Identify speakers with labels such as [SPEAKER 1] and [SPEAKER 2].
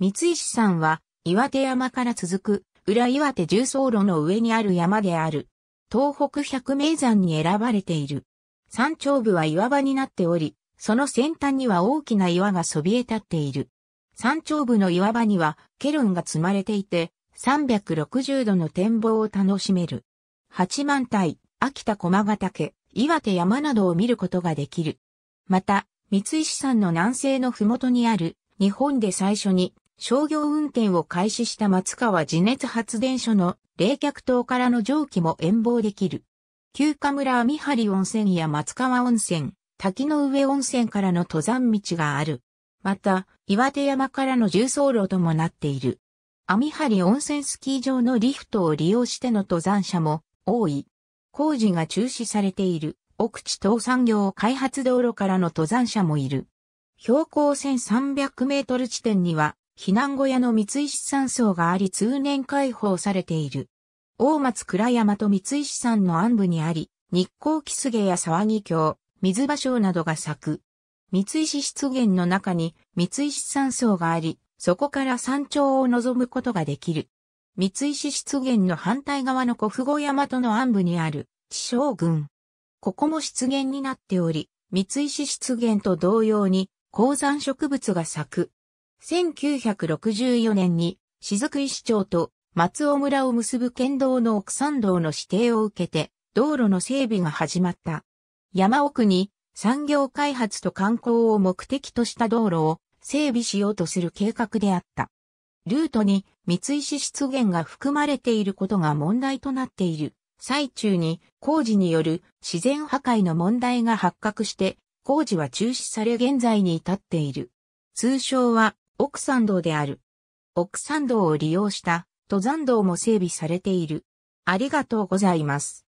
[SPEAKER 1] 三石山は、岩手山から続く、裏岩手重層路の上にある山である。東北百名山に選ばれている。山頂部は岩場になっており、その先端には大きな岩がそびえ立っている。山頂部の岩場には、ケロンが積まれていて、360度の展望を楽しめる。八幡体、秋田駒ヶ岳、岩手山などを見ることができる。また、三石山の南西の麓にある、日本で最初に商業運転を開始した松川地熱発電所の冷却塔からの蒸気も遠望できる。旧河村網張温泉や松川温泉、滝の上温泉からの登山道がある。また、岩手山からの重走路ともなっている。網張温泉スキー場のリフトを利用しての登山者も多い。工事が中止されている奥地東産業開発道路からの登山者もいる。標高1300メートル地点には避難小屋の三石山荘があり通年開放されている。大松倉山と三石山の暗部にあり、日光木菅や沢木峡、水場所などが咲く。三石湿原の中に三石山荘があり、そこから山頂を望むことができる。三石湿原の反対側の古富山との暗部にある地将群。ここも湿原になっており、三石湿原と同様に高山植物が咲く。1964年に雫石町と松尾村を結ぶ県道の奥山道の指定を受けて道路の整備が始まった。山奥に産業開発と観光を目的とした道路を整備しようとする計画であった。ルートに三石出現が含まれていることが問題となっている。最中に工事による自然破壊の問題が発覚して工事は中止され現在に至っている。通称は奥山道である。奥山道を利用した登山道も整備されている。ありがとうございます。